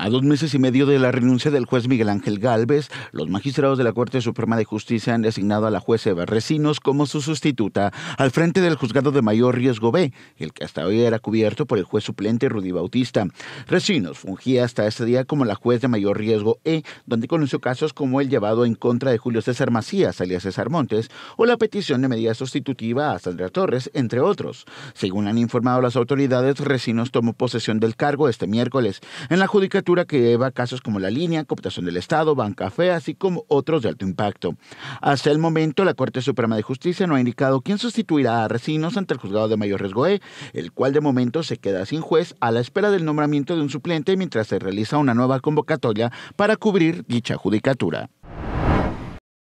A dos meses y medio de la renuncia del juez Miguel Ángel Galvez, los magistrados de la Corte Suprema de Justicia han designado a la jueza Eva como su sustituta al frente del juzgado de mayor riesgo B, el que hasta hoy era cubierto por el juez suplente Rudy Bautista. Resinos fungía hasta ese día como la juez de mayor riesgo E, donde conoció casos como el llevado en contra de Julio César Macías, alias César Montes, o la petición de medida sustitutiva a Sandra Torres, entre otros. Según han informado las autoridades, Resinos tomó posesión del cargo este miércoles. En la judicatura que lleva casos como La Línea, computación del Estado, Banca FEA, así como otros de alto impacto. Hasta el momento, la Corte Suprema de Justicia no ha indicado quién sustituirá a Recinos ante el juzgado de mayor riesgo E, el cual de momento se queda sin juez a la espera del nombramiento de un suplente mientras se realiza una nueva convocatoria para cubrir dicha judicatura.